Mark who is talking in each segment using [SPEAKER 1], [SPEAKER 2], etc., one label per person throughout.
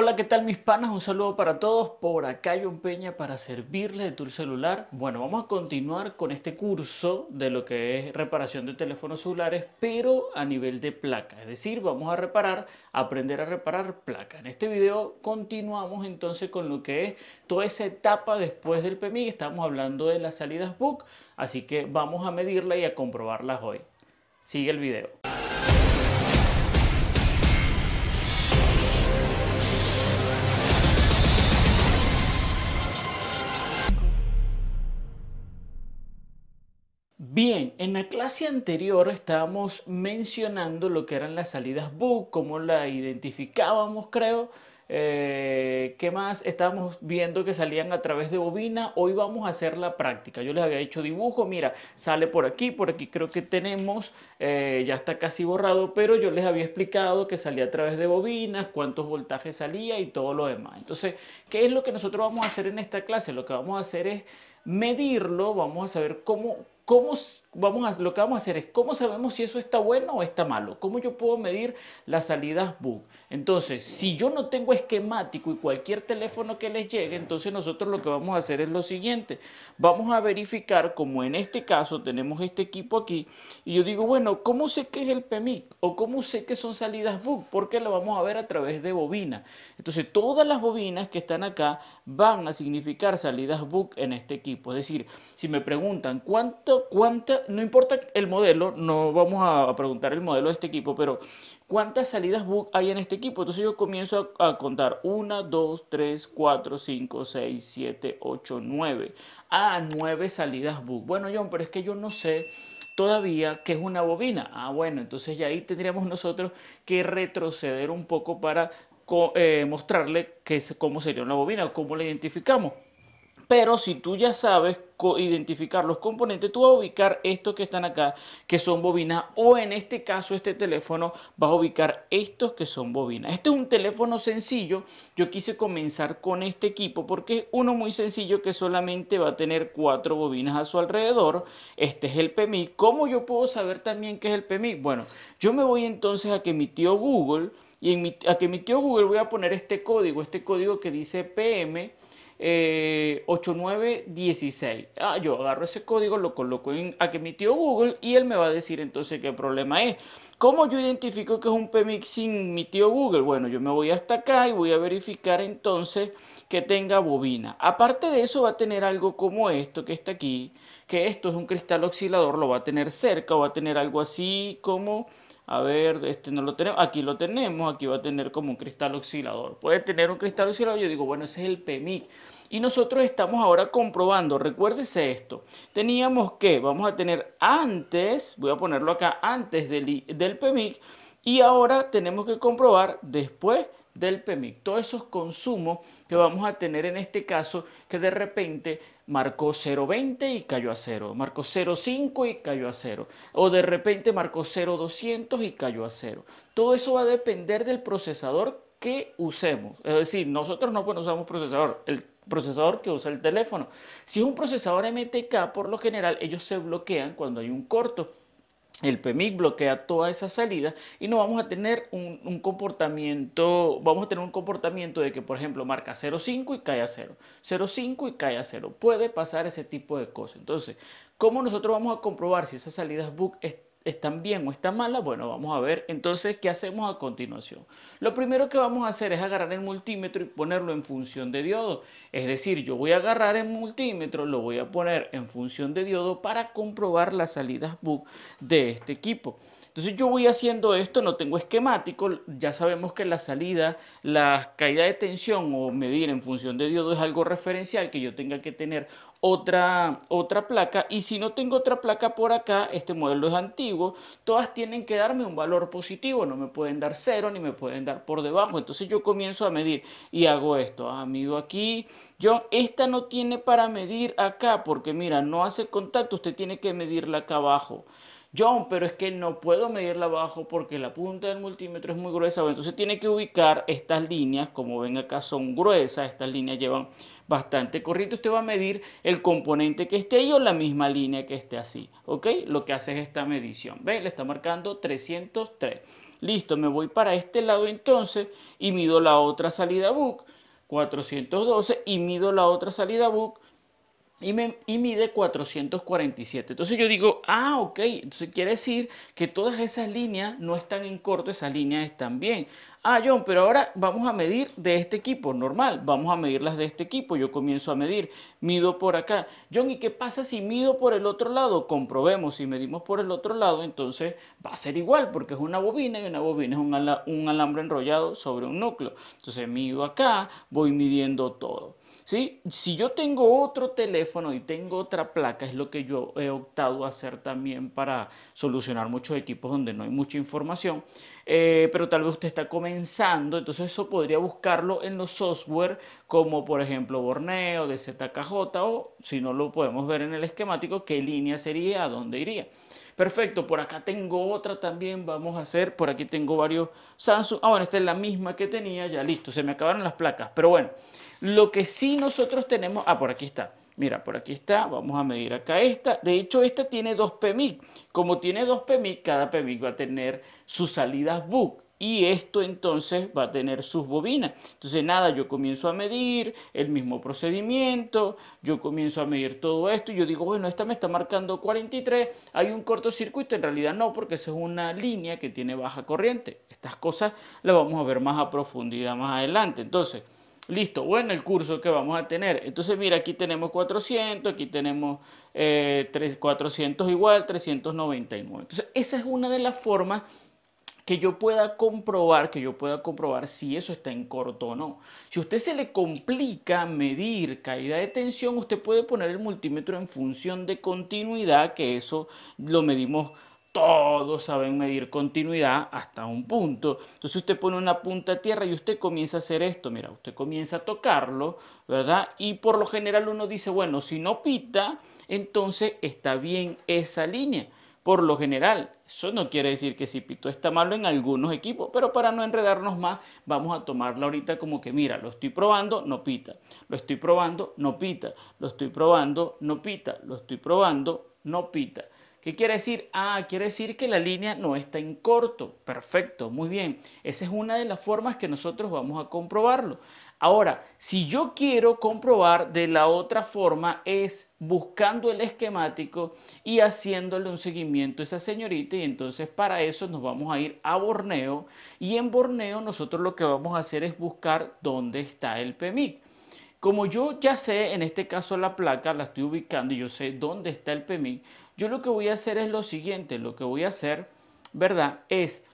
[SPEAKER 1] Hola, ¿qué tal mis panas? Un saludo para todos. Por acá John Peña para servirles de tu celular. Bueno, vamos a continuar con este curso de lo que es reparación de teléfonos celulares, pero a nivel de placa. Es decir, vamos a reparar, aprender a reparar placa. En este video continuamos entonces con lo que es toda esa etapa después del PMI. Estamos hablando de las salidas book, así que vamos a medirla y a comprobarlas hoy. Sigue el video. Bien, en la clase anterior estábamos mencionando lo que eran las salidas book, cómo la identificábamos, creo. Eh, ¿Qué más? Estábamos viendo que salían a través de bobina. Hoy vamos a hacer la práctica. Yo les había hecho dibujo. Mira, sale por aquí, por aquí creo que tenemos. Eh, ya está casi borrado, pero yo les había explicado que salía a través de bobinas, cuántos voltajes salía y todo lo demás. Entonces, ¿qué es lo que nosotros vamos a hacer en esta clase? Lo que vamos a hacer es medirlo. Vamos a saber cómo como vamos a, lo que vamos a hacer es cómo sabemos si eso está bueno o está malo, cómo yo puedo medir las salidas book Entonces, si yo no tengo esquemático y cualquier teléfono que les llegue, entonces nosotros lo que vamos a hacer es lo siguiente, vamos a verificar como en este caso tenemos este equipo aquí y yo digo, bueno, ¿cómo sé que es el PMIC o cómo sé que son salidas book Porque lo vamos a ver a través de bobina. Entonces, todas las bobinas que están acá van a significar salidas book en este equipo. Es decir, si me preguntan cuánto, cuánta no importa el modelo, no vamos a preguntar el modelo de este equipo, pero ¿cuántas salidas book hay en este equipo? Entonces yo comienzo a, contar 1, 2, 3, 4, 5, 6, 7, 8, 9. Ah, 9 salidas book. Bueno, John, pero es que yo no sé todavía qué es una bobina. Ah, bueno, entonces ya ahí tendríamos nosotros que retroceder un poco para eh, mostrarle es, cómo sería una bobina, cómo la identificamos. Pero si tú ya sabes identificar los componentes, tú vas a ubicar estos que están acá, que son bobinas, o en este caso, este teléfono, vas a ubicar estos que son bobinas. Este es un teléfono sencillo. Yo quise comenzar con este equipo porque es uno muy sencillo que solamente va a tener cuatro bobinas a su alrededor. Este es el PMI. ¿Cómo yo puedo saber también qué es el PMI? Bueno, yo me voy entonces a que mi tío Google, y a que mi tío Google voy a poner este código, este código que dice PM eh, 8916. Ah, yo agarro ese código, lo coloco en, a que mi tío Google y él me va a decir entonces qué problema es. ¿Cómo yo identifico que es un PMIX sin mi tío Google? Bueno, yo me voy hasta acá y voy a verificar entonces que tenga bobina. Aparte de eso va a tener algo como esto que está aquí, que esto es un cristal oscilador, lo va a tener cerca, o va a tener algo así como a ver, este no lo tenemos. Aquí lo tenemos. Aquí va a tener como un cristal oscilador. Puede tener un cristal oscilador. Yo digo, bueno, ese es el PMIC. Y nosotros estamos ahora comprobando, recuérdese esto, teníamos que, vamos a tener antes, voy a ponerlo acá, antes del, del PMIC, y ahora tenemos que comprobar después del PEMIC, todos esos consumos que vamos a tener en este caso que de repente marcó 0,20 y cayó a cero, marcó 0,5 y cayó a 0, o de repente marcó 0,200 y cayó a 0. Todo eso va a depender del procesador que usemos. Es decir, nosotros no pues, usamos procesador, el procesador que usa el teléfono. Si es un procesador MTK, por lo general ellos se bloquean cuando hay un corto. El PEMIC bloquea toda esa salida y no vamos a tener un, comportamiento, vamos a tener un comportamiento de que, por ejemplo, marca 0.5 y cae a 0, 0.5 y cae a 0. Puede pasar ese tipo de cosas. Entonces, ¿cómo nosotros vamos a comprobar si esas salidas book está están bien o están malas, bueno, vamos a ver entonces qué hacemos a continuación. Lo primero que vamos a hacer es agarrar el multímetro y ponerlo en función de diodo. Es decir, yo voy a agarrar el multímetro, lo voy a poner en función de diodo para comprobar las salidas book de este equipo. Entonces yo voy haciendo esto, no tengo esquemático, ya sabemos que la salida, la caída de tensión o medir en función de diodo es algo referencial que yo tenga que tener otra, otra placa y si no tengo otra placa por acá, este modelo es antiguo, todas tienen que darme un valor positivo, no me pueden dar cero ni me pueden dar por debajo, entonces yo comienzo a medir y hago esto, ah, mido aquí, yo esta no tiene para medir acá porque mira, no hace contacto, usted tiene que medirla acá abajo. John, pero es que no puedo medirla abajo porque la punta del multímetro es muy gruesa. Entonces tiene que ubicar estas líneas, como ven acá son gruesas, estas líneas llevan bastante corriente. Usted va a medir el componente que esté ahí o la misma línea que esté así, ¿ok? Lo que hace es esta medición. ve, Le está marcando 303. Listo, me voy para este lado entonces y mido la otra salida book, 412, y mido la otra salida book, y, me, mide 447. Entonces yo digo, ah, ok, entonces quiere decir que todas esas líneas no están en corto, esas líneas están bien. Ah, John, pero ahora vamos a medir de este equipo, normal, vamos a medirlas de este equipo, yo comienzo a medir, mido por acá. John, ¿y qué pasa si mido por el otro lado? Comprobemos, si medimos por el otro lado, entonces va a ser igual, porque es una bobina y una bobina es un, un alambre enrollado sobre un núcleo. Entonces mido acá, voy midiendo todo. Si yo tengo otro teléfono y tengo otra placa, es lo que yo he optado a hacer también para solucionar muchos equipos donde no hay mucha información, eh, pero tal vez usted está comenzando, entonces eso podría buscarlo en los software como por ejemplo Borneo, de ZKJ o si no lo podemos ver en el esquemático, qué línea sería, a dónde iría. Perfecto, por acá tengo otra también, vamos a hacer, por aquí tengo varios Samsung. Ah, bueno, esta es la misma que tenía, ya listo, se me acabaron las placas. Pero bueno, lo que sí nosotros tenemos, ah, por aquí está. Mira, por aquí está, vamos a medir acá esta. De hecho, esta tiene dos PMIC. Como tiene dos PMIC, cada PMIC va a tener sus salidas book y esto entonces va a tener sus bobinas. Entonces nada, yo comienzo a medir el mismo procedimiento, yo comienzo a medir todo esto y yo digo, bueno, esta me está marcando 43, hay un cortocircuito, en realidad no, porque esa es una línea que tiene baja corriente. Estas cosas las vamos a ver más a profundidad más adelante. Entonces, listo, bueno, el curso que vamos a tener. Entonces, mira, aquí tenemos 400, aquí tenemos 400 eh, igual, 399. Entonces, esa es una de las formas que yo pueda comprobar, que yo pueda comprobar si eso está en corto o no. Si a usted se le complica medir caída de tensión, usted puede poner el multímetro en función de continuidad, que eso lo medimos todos saben medir continuidad hasta un punto. Entonces usted pone una punta a tierra y usted comienza a hacer esto. Mira, usted comienza a tocarlo, ¿verdad? Y por lo general uno dice, bueno, si no pita, entonces está bien esa línea por lo general. Eso no quiere decir que si pito está malo en algunos equipos, pero para no enredarnos más, vamos a tomarla ahorita como que, mira, lo estoy probando, no pita. Lo estoy probando, no pita. Lo estoy probando, no pita. Lo estoy probando, no pita. ¿Qué quiere decir? Ah, quiere decir que la línea no está en corto. Perfecto, muy bien. Esa es una de las formas que nosotros vamos a comprobarlo. Ahora, si yo quiero comprobar de la otra forma es buscando el esquemático y haciéndole un seguimiento a esa señorita y entonces para eso nos vamos a ir a Borneo y en Borneo nosotros lo que vamos a hacer es buscar dónde está el PEMIC. Como yo ya sé, en este caso la placa la estoy ubicando y yo sé dónde está el PEMIC, yo lo que voy a hacer es lo siguiente, lo que voy a hacer, ¿verdad? Es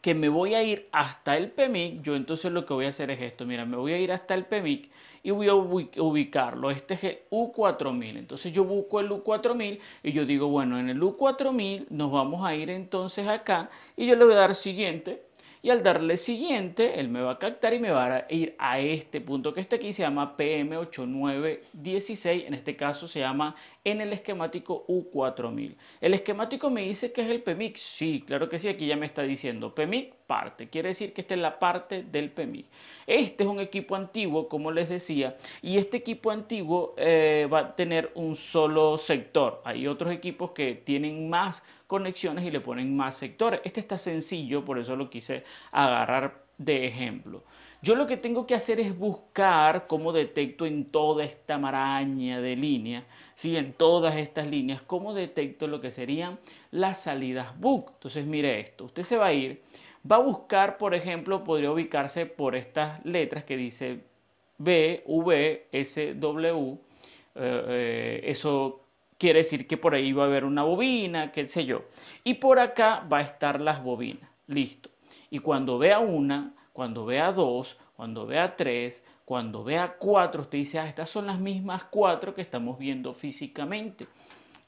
[SPEAKER 1] que me voy a ir hasta el PMIC, yo entonces lo que voy a hacer es esto, mira, me voy a ir hasta el PMIC y voy a ubicarlo, este es el U4000, entonces yo busco el U4000 y yo digo, bueno, en el U4000 nos vamos a ir entonces acá y yo le voy a dar siguiente y al darle siguiente, él me va a captar y me va a ir a este punto que está aquí, se llama PM8916, en este caso se llama en el esquemático U4000. El esquemático me dice que es el PMIC. Sí, claro que sí, aquí ya me está diciendo PMIC parte. Quiere decir que esta es la parte del PMIC. Este es un equipo antiguo, como les decía, y este equipo antiguo eh, va a tener un solo sector. Hay otros equipos que tienen más conexiones y le ponen más sectores. Este está sencillo, por eso lo quise agarrar de ejemplo. Yo lo que tengo que hacer es buscar cómo detecto en toda esta maraña de líneas, ¿sí? en todas estas líneas, cómo detecto lo que serían las salidas book. Entonces mire esto, usted se va a ir, va a buscar, por ejemplo, podría ubicarse por estas letras que dice B, V, S, W. Eh, eh, eso quiere decir que por ahí va a haber una bobina, qué sé yo. Y por acá va a estar las bobinas, listo. Y cuando vea una, cuando vea 2, cuando vea 3, cuando vea 4, usted dice, ah, estas son las mismas cuatro que estamos viendo físicamente.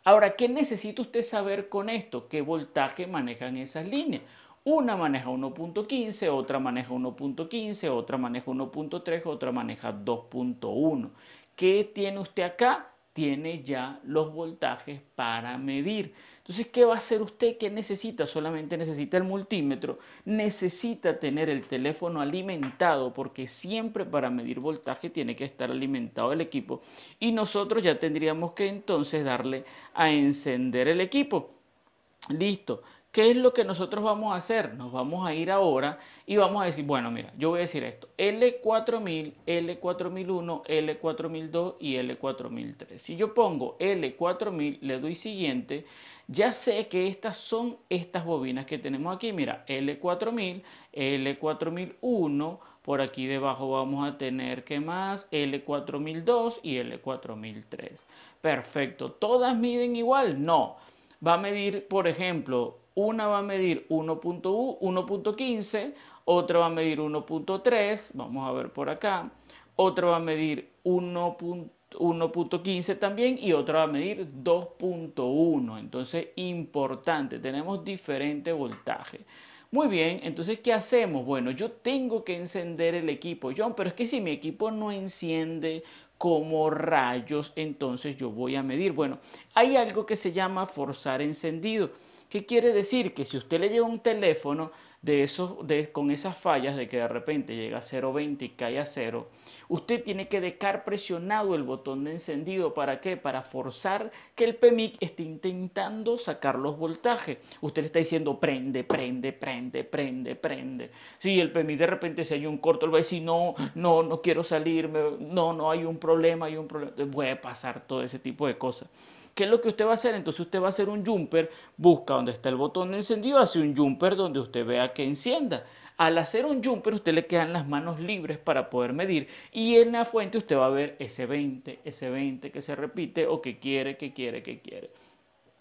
[SPEAKER 1] Ahora, ¿qué necesita usted saber con esto? ¿Qué voltaje manejan esas líneas? Una maneja 1.15, otra maneja 1.15, otra maneja 1.3, otra maneja 2.1. ¿Qué tiene usted acá? tiene ya los voltajes para medir. Entonces, ¿qué va a hacer usted? ¿Qué necesita? Solamente necesita el multímetro, necesita tener el teléfono alimentado, porque siempre para medir voltaje tiene que estar alimentado el equipo. Y nosotros ya tendríamos que entonces darle a encender el equipo. Listo. ¿Qué es lo que nosotros vamos a hacer? Nos vamos a ir ahora y vamos a decir, bueno, mira, yo voy a decir esto, L4000, L4001, L4002 y L4003. Si yo pongo L4000, le doy siguiente, ya sé que estas son estas bobinas que tenemos aquí, mira, L4000, L4001, por aquí debajo vamos a tener, ¿qué más? L4002 y L4003. Perfecto. ¿Todas miden igual? No. Va a medir, por ejemplo, una va a medir 1.15, otra va a medir 1.3, vamos a ver por acá, otra va a medir 1.15 también y otra va a medir 2.1. Entonces, importante, tenemos diferente voltaje. Muy bien, entonces, ¿qué hacemos? Bueno, yo tengo que encender el equipo, John, pero es que si mi equipo no enciende como rayos, entonces yo voy a medir. Bueno, hay algo que se llama forzar encendido. ¿Qué quiere decir? Que si usted le llega un teléfono de esos, con esas fallas de que de repente llega a 0.20 y cae a 0, usted tiene que dejar presionado el botón de encendido. ¿Para qué? Para forzar que el PMIC esté intentando sacar los voltajes. Usted le está diciendo prende, prende, prende, prende, prende. Si el PMIC de repente se hay un corto, él va a decir no, no, no quiero salirme, no, no hay un problema, hay un problema. Puede pasar todo ese tipo de cosas. ¿Qué es lo que usted va a hacer? Entonces usted va a hacer un jumper, busca donde está el botón de encendido, hace un jumper donde usted vea que encienda. Al hacer un jumper usted le quedan las manos libres para poder medir y en la fuente usted va a ver ese 20, ese 20 que se repite o que quiere, que quiere, que quiere.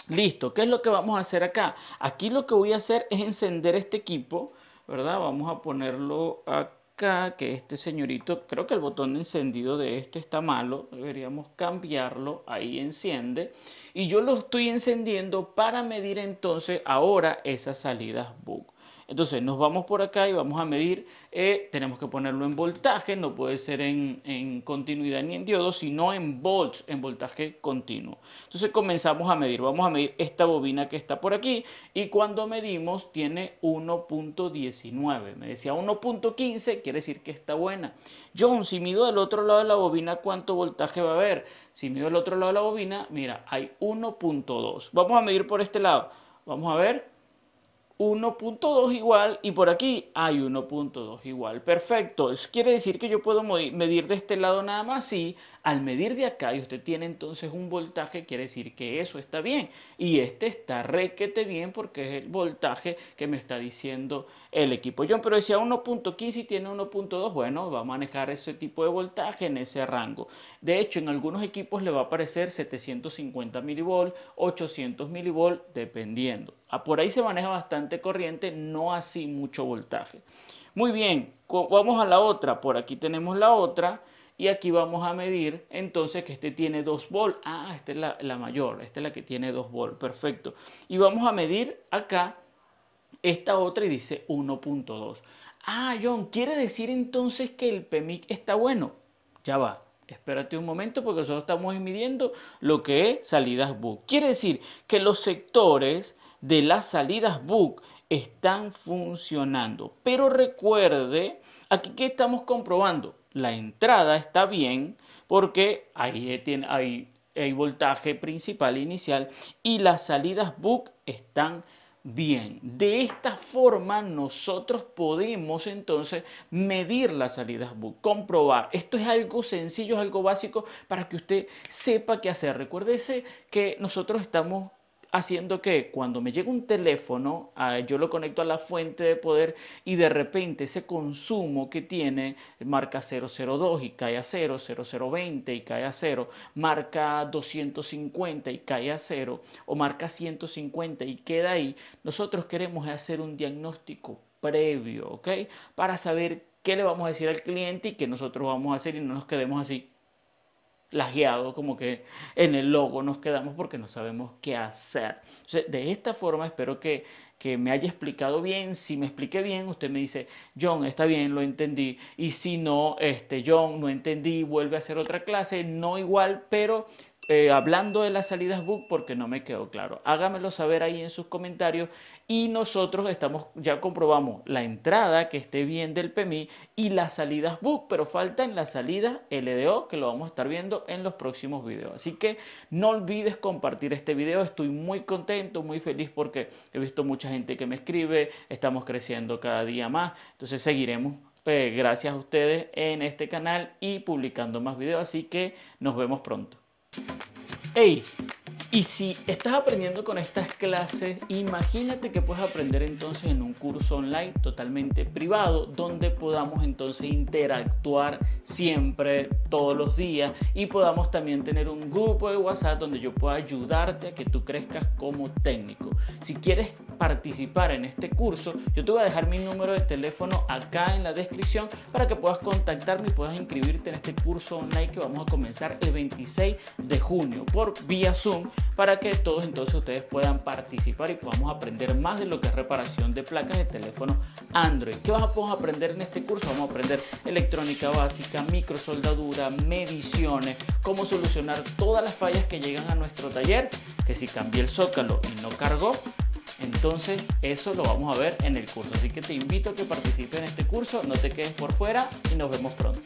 [SPEAKER 1] Listo, ¿qué es lo que vamos a hacer acá? Aquí lo que voy a hacer es encender este equipo, ¿verdad? Vamos a ponerlo aquí que este señorito, creo que el botón encendido de este está malo, deberíamos cambiarlo, ahí enciende. Y yo lo estoy encendiendo para medir entonces ahora esas salidas bug. Entonces nos vamos por acá y vamos a medir, eh, tenemos que ponerlo en voltaje, no puede ser en, continuidad ni en diodo sino en volts, en voltaje continuo. Entonces comenzamos a medir, vamos a medir esta bobina que está por aquí y cuando medimos tiene 1.19, me decía 1.15, quiere decir que está buena. John, si mido del otro lado de la bobina, ¿cuánto voltaje va a haber? Si mido del otro lado de la bobina, mira, hay 1.2. Vamos a medir por este lado, vamos a ver 1.2 igual y por aquí hay 1.2 igual. Perfecto. Eso quiere decir que yo puedo medir de este lado nada más. Y al medir de acá y usted tiene entonces un voltaje, quiere decir que eso está bien. Y este está requete bien porque es el voltaje que me está diciendo el equipo Pero decía 1.15 y tiene 1.2, bueno, va a manejar ese tipo de voltaje en ese rango. De hecho, en algunos equipos le va a aparecer 750 milivolt, 800 milivolt, dependiendo. Por ahí se maneja bastante corriente, no así mucho voltaje. Muy bien, vamos a la otra. Por aquí tenemos la otra. Y aquí vamos a medir entonces que este tiene 2 volts. Ah, esta es la, mayor, esta es la que tiene 2 volts, Perfecto. Y vamos a medir acá esta otra y dice 1.2. Ah, John, ¿quiere decir entonces que el PMIC está bueno? Ya va. Espérate un momento porque nosotros estamos midiendo lo que es salidas book. Quiere decir que los sectores de las salidas book están funcionando. Pero recuerde, aquí que estamos comprobando, la entrada está bien porque ahí tiene, hay, voltaje principal e inicial y las salidas book están bien. De esta forma nosotros podemos entonces medir las salidas book, comprobar. Esto es algo sencillo, es algo básico para que usted sepa qué hacer. Recuérdese que nosotros estamos haciendo que cuando me llega un teléfono, ah, yo lo conecto a la fuente de poder y de repente ese consumo que tiene marca 002 y cae a 0, 0020 y cae a 0, marca 250 y cae a 0 o marca 150 y queda ahí, nosotros queremos hacer un diagnóstico previo, ¿ok? Para saber qué le vamos a decir al cliente y qué nosotros vamos a hacer y no nos quedemos así lajeado, como que en el logo nos quedamos porque no sabemos qué hacer. Entonces, de esta forma espero que, que me haya explicado bien. Si me expliqué bien, usted me dice, John, está bien, lo entendí. Y si no, este, John, no entendí, vuelve a hacer otra clase, no igual, pero eh, hablando de las salidas book porque no me quedó claro. Hágamelo saber ahí en sus comentarios y nosotros estamos ya comprobamos la entrada que esté bien del PMI y las salidas book, pero falta faltan las salidas LDO que lo vamos a estar viendo en los próximos videos. Así que no olvides compartir este video. Estoy muy contento, muy feliz porque he visto mucha gente que me escribe. Estamos creciendo cada día más. Entonces seguiremos eh, gracias a ustedes en este canal y publicando más videos. Así que nos vemos pronto. Hey, Y si estás aprendiendo con estas clases, imagínate que puedes aprender entonces en un curso online totalmente privado, donde podamos entonces interactuar siempre, todos los días, y podamos también tener un grupo de WhatsApp donde yo pueda ayudarte a que tú crezcas como técnico. Si quieres participar en este curso, yo te voy a dejar mi número de teléfono acá en la descripción para que puedas contactarme y puedas inscribirte en este curso online que vamos a comenzar el 26 de junio por vía Zoom para que todos entonces ustedes puedan participar y podamos aprender más de lo que es reparación de placas de teléfono Android. ¿Qué vamos a aprender en este curso? Vamos a aprender electrónica básica, micro soldadura, mediciones, cómo solucionar todas las fallas que llegan a nuestro taller, que si cambié el zócalo y no cargó, entonces eso lo vamos a ver en el curso. Así que te invito a que participes en este curso, no te quedes por fuera y nos vemos pronto.